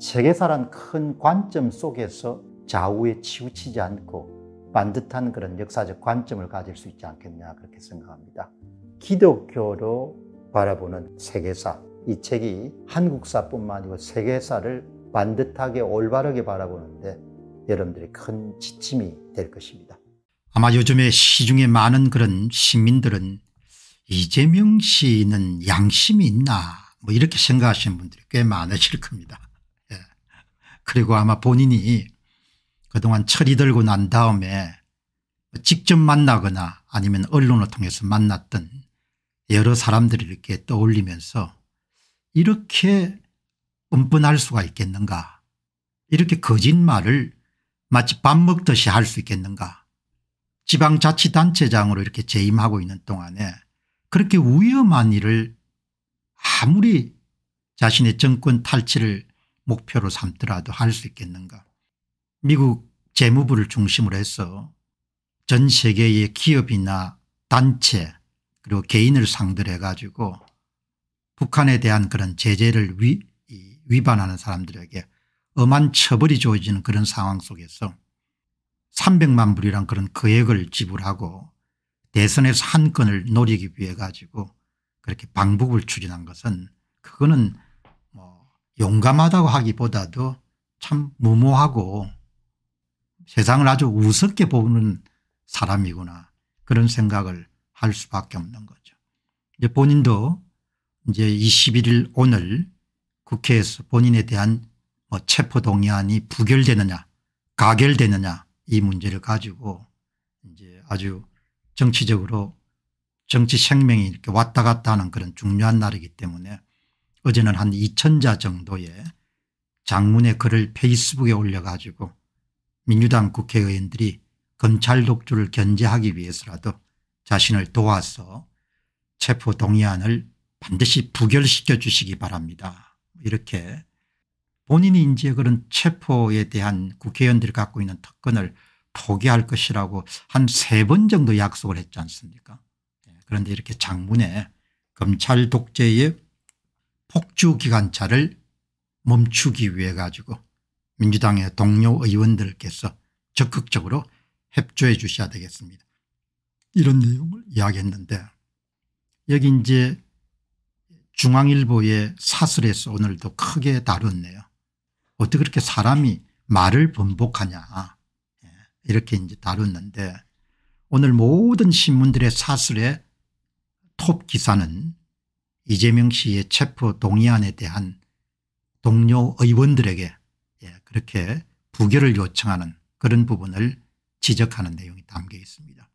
세계사란 큰 관점 속에서 좌우에 치우치지 않고 반듯한 그런 역사적 관점을 가질 수 있지 않겠냐 그렇게 생각합니다. 기독교로 바라보는 세계사 이 책이 한국사뿐만 아니고 세계사를 반듯하게 올바르게 바라보는데 여러분들이 큰 지침이 될 것입니다. 아마 요즘에 시중에 많은 그런 시민들은 이재명 씨는 양심이 있나 뭐 이렇게 생각하시는 분들이 꽤 많으실 겁니다. 그리고 아마 본인이 그동안 철이 들고 난 다음에 직접 만나거나 아니면 언론을 통해서 만났던 여러 사람들을 이렇게 떠올리면서 이렇게 뻔뻔할 수가 있겠는가 이렇게 거짓말을 마치 밥 먹듯이 할 수 있겠는가 지방자치단체장으로 이렇게 재임하고 있는 동안에 그렇게 위험한 일을 아무리 자신의 정권 탈취를 목표로 삼더라도 할 수 있겠는가. 미국 재무부를 중심으로 해서 전 세계의 기업이나 단체 그리고 개인을 상대로 해가지고 북한에 대한 그런 제재를 위, 위반하는 사람들에게 엄한 처벌이 주어지는 그런 상황 속에서 300만 불이란 그런 거액을 지불하고 대선에서 한 건을 노리기 위해 가지고 그렇게 방북을 추진한 것은 그거는 용감하다고 하기보다도 참 무모하고 세상을 아주 우습게 보는 사람이구나 그런 생각을 할 수밖에 없는 거죠. 이제 본인도 이제 21일 오늘 국회에서 본인에 대한 뭐 체포동의안이 부결되느냐 가결되느냐 이 문제를 가지고 이제 아주 정치적으로 정치 생명이 이렇게 왔다 갔다 하는 그런 중요한 날이기 때문에 어제는 한 2천자 정도의 장문의 글을 페이스북에 올려가지고 민주당 국회의원들이 검찰 독주를 견제하기 위해서라도 자신을 도와서 체포 동의안을 반드시 부결시켜 주시기 바랍니다. 이렇게 본인이 이제 그런 체포에 대한 국회의원들이 갖고 있는 특권을 포기할 것이라고 한 세 번 정도 약속을 했지 않습니까 예, 그런데 이렇게 장문에 검찰 독재의 폭주 기관차를 멈추기 위해 가지고 민주당의 동료 의원들께서 적극적으로 협조해 주셔야 되겠습니다. 이런 내용을 이야기했는데 여기 이제 중앙일보의 사설에서 오늘도 크게 다뤘네요. 어떻게 그렇게 사람이 말을 번복하냐 예, 이렇게 이제 다뤘는데 오늘 모든 신문들의 사설의 톱 기사는 이재명 씨의 체포 동의안에 대한 동료 의원들에게 예, 그렇게 부결을 요청하는 그런 부분을 지적하는 내용이 담겨 있습니다.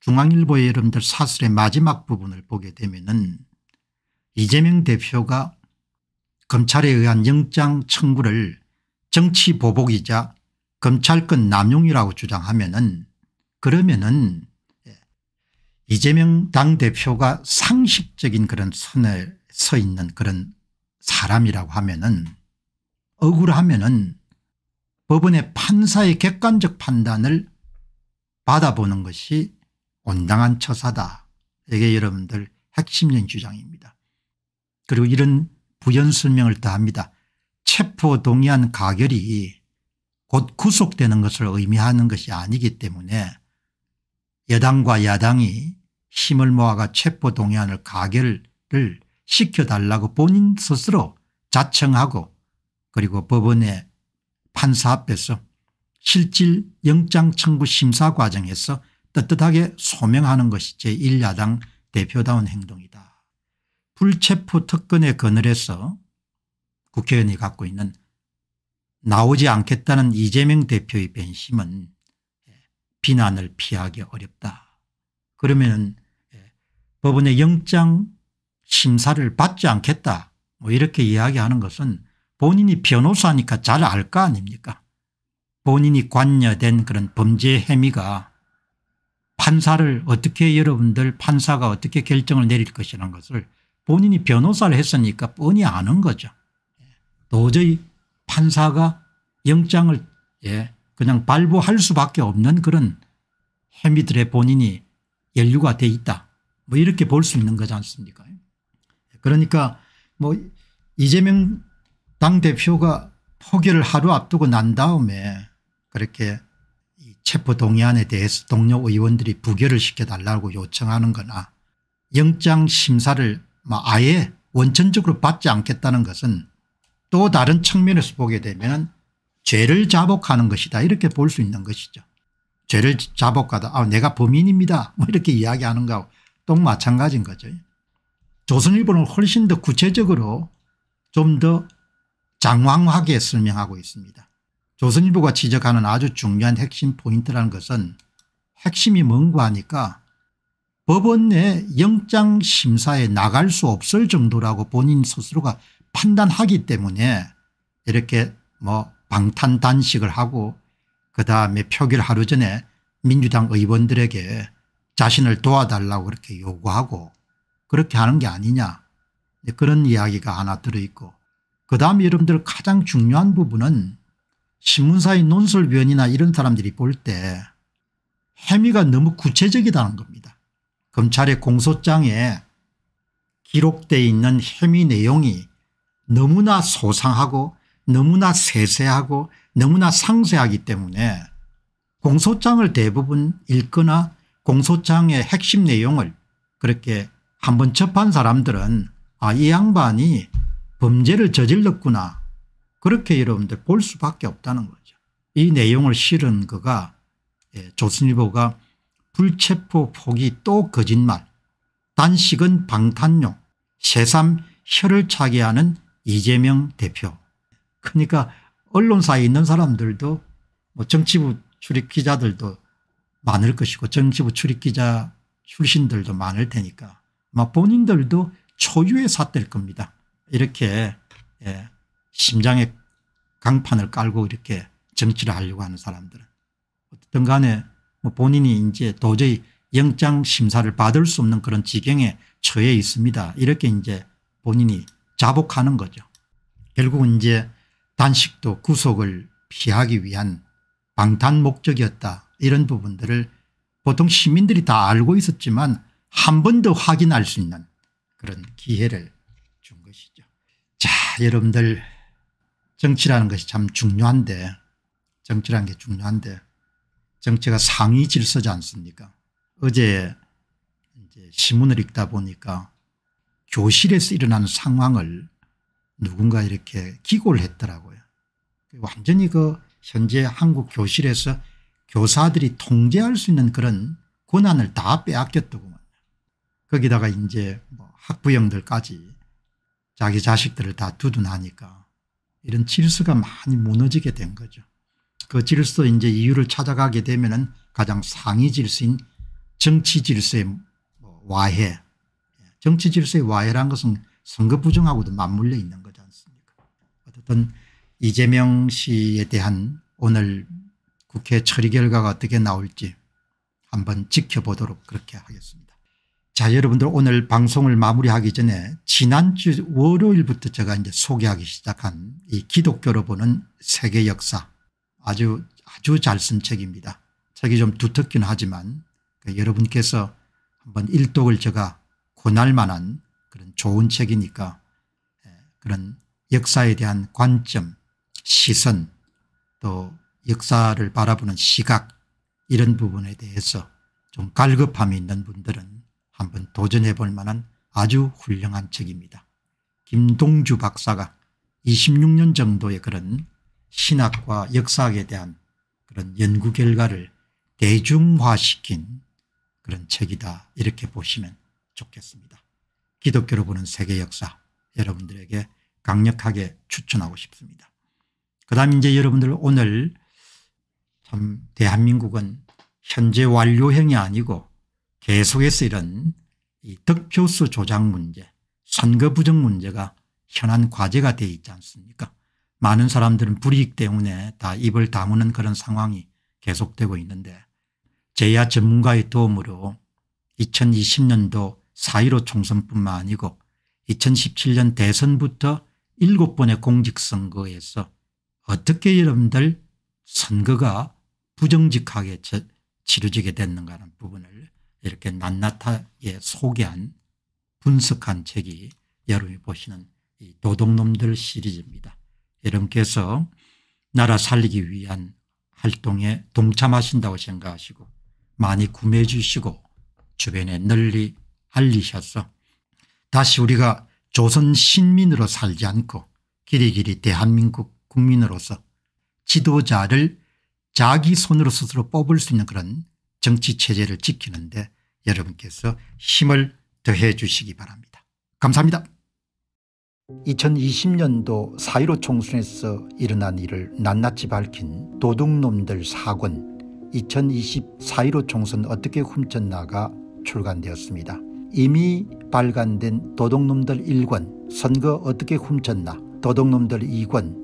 중앙일보의 여러분들 사설의 마지막 부분을 보게 되면 은 이재명 대표가 검찰에 의한 영장 청구를 정치보복이자 검찰권 남용이라고 주장하면 은 그러면 은 이재명 당대표가 상식적인 그런 선에서 있는 그런 사람이라고 하면은 억울하면은 법원의 판사의 객관적 판단을 받아보는 것이 온당한 처사다. 이게 여러분들 핵심적인 주장입니다. 그리고 이런 부연설명을 다합니다. 체포 동의안 가결이 곧 구속되는 것을 의미하는 것이 아니기 때문에 여당과 야당이 힘을 모아가 체포동의안을 가결을 시켜달라고 본인 스스로 자청하고 그리고 법원의 판사 앞에서 실질 영장 청구 심사 과정에서 떳떳하게 소명하는 것이 제1야당 대표다운 행동이다. 불체포 특권의 그늘에서 국회의원이 갖고 있는 나오지 않겠다는 이재명 대표의 변심은 비난을 피하기 어렵다. 그러면 법원의 영장 심사를 받지 않겠다 뭐 이렇게 이야기하는 것은 본인이 변호사니까 잘알거 아닙니까 본인이 관여된 그런 범죄 혐의가 판사를 어떻게 여러분들 판사가 어떻게 결정을 내릴 것이라는 것을 본인이 변호사를 했으니까 뻔히 아는 거죠. 도저히 판사가 영장을 예, 그냥 발부할 수밖에 없는 그런 혐의들에 본인이 연루가 돼 있다. 뭐 이렇게 볼 수 있는 거지 않습니까? 그러니까 뭐 이재명 당대표가 포기를 하루 앞두고 난 다음에 그렇게 체포동의안에 대해서 동료 의원들이 부결을 시켜달라고 요청하는 거나 영장 심사를 뭐 아예 원천적으로 받지 않겠다는 것은 또 다른 측면에서 보게 되면 죄를 자복하는 것이다 이렇게 볼 수 있는 것이죠. 죄를 자복하다 아 내가 범인입니다 뭐 이렇게 이야기하는 거하고 또 마찬가지인 거죠. 조선일보는 훨씬 더 구체적으로 좀 더 장황하게 설명하고 있습니다. 조선일보가 지적하는 아주 중요한 핵심 포인트라는 것은 핵심이 뭔가 하니까 법원 내 영장 심사에 나갈 수 없을 정도라고 본인 스스로가 판단하기 때문에 이렇게 뭐 방탄 단식을 하고 그다음에 표결 하루 전에 민주당 의원들에게 자신을 도와달라고 그렇게 요구하고 그렇게 하는 게 아니냐 그런 이야기가 하나 들어있고 그 다음 여러분들 가장 중요한 부분은 신문사의 논설위원이나 이런 사람들이 볼 때 혐의가 너무 구체적이다는 겁니다. 검찰의 공소장에 기록되어 있는 혐의 내용이 너무나 소상하고 너무나 세세하고 너무나 상세하기 때문에 공소장을 대부분 읽거나 공소장의 핵심 내용을 그렇게 한 번 접한 사람들은 아 이 양반이 범죄를 저질렀구나 그렇게 여러분들 볼 수밖에 없다는 거죠. 이 내용을 실은 그가 예, 조선일보가 불체포 포기 또 거짓말 단식은 방탄용 새삼 혀를 차게 하는 이재명 대표 그러니까 언론사에 있는 사람들도 뭐 정치부 출입 기자들도 많을 것이고 정치부 출입기자 출신들도 많을 테니까 아마 본인들도 초유의 사태일 겁니다. 이렇게 예, 심장에 강판을 깔고 이렇게 정치를 하려고 하는 사람들은 어떤 간에 뭐 본인이 이제 도저히 영장 심사를 받을 수 없는 그런 지경에 처해 있습니다. 이렇게 이제 본인이 자복하는 거죠. 결국은 이제 단식도 구속을 피하기 위한 방탄 목적이었다 이런 부분들을 보통 시민들이 다 알고 있었지만 한 번 더 확인할 수 있는 그런 기회를 준 것이죠. 자 여러분들 정치라는 것이 참 중요한데 정치라는 게 중요한데 정치가 상위 질서지 않습니까 어제 이제 신문을 읽다 보니까 교실에서 일어난 상황을 누군가 이렇게 기고를 했더라고요. 완전히 그 현재 한국 교실에서 교사들이 통제할 수 있는 그런 권한을 다 빼앗겼더구먼. 거기다가 이제 뭐 학부형들까지 자기 자식들을 다 두둔하니까 이런 질서가 많이 무너지게 된 거죠. 그 질서 이제 이유를 찾아가게 되면 가장 상위 질서인 정치 질서의 뭐 와해. 정치 질서의 와해란 것은 선거 부정하고도 맞물려 있는 거지 않습니까? 어쨌든 이재명 씨에 대한 오늘 국회 처리 결과가 어떻게 나올지 한번 지켜보도록 그렇게 하겠습니다. 자 여러분들 오늘 방송을 마무리하기 전에 지난주 월요일부터 제가 이제 소개하기 시작한 이 기독교로 보는 세계 역사 아주 아주 잘 쓴 책입니다. 책이 좀 두텁긴 하지만 그 여러분께서 한번 일독을 제가 권할 만한 그런 좋은 책이니까 예, 그런 역사에 대한 관점 시선 또 역사를 바라보는 시각 이런 부분에 대해서 좀 갈급함이 있는 분들은 한번 도전해 볼 만한 아주 훌륭한 책입니다. 김동주 박사가 26년 정도의 그런 신학과 역사학에 대한 그런 연구 결과를 대중화시킨 그런 책이다 이렇게 보시면 좋겠습니다. 기독교로 보는 세계 역사 여러분들에게 강력하게 추천하고 싶습니다. 그다음 이제 여러분들 오늘 참 대한민국은 현재 완료형이 아니고 계속해서 이런 이 득표수 조작 문제 선거 부정 문제가 현안 과제가 되어 있지 않습니까 많은 사람들은 불이익 때문에 다 입을 다무는 그런 상황이 계속되고 있는데 제야 전문가의 도움으로 2020년도 4.15 총선뿐만 아니고 2017년 대선부터 7번의 공직선거에서 어떻게 여러분들 선거가 부정직하게 치러지게 됐는가라는 부분을 이렇게 낱낱하게 소개한 분석한 책이 여러분이 보시는 이 도둑놈들 시리즈입니다. 여러분께서 나라 살리기 위한 활동에 동참하신다고 생각하시고 많이 구매해 주시고 주변에 널리 알리셔서 다시 우리가 조선 신민으로 살지 않고 길이길이 대한민국 국민으로서 지도자를 자기 손으로 스스로 뽑을 수 있는 그런 정치체제를 지키는데 여러분께서 힘을 더해 주시기 바랍니다. 감사합니다. 2020년도 4.15 총선에서 일어난 일을 낱낱이 밝힌 도둑놈들 사권 2020 4.15 총선 어떻게 훔쳤나가 출간되었습니다. 이미 발간된 도둑놈들 1권 선거 어떻게 훔쳤나 도둑놈들 2권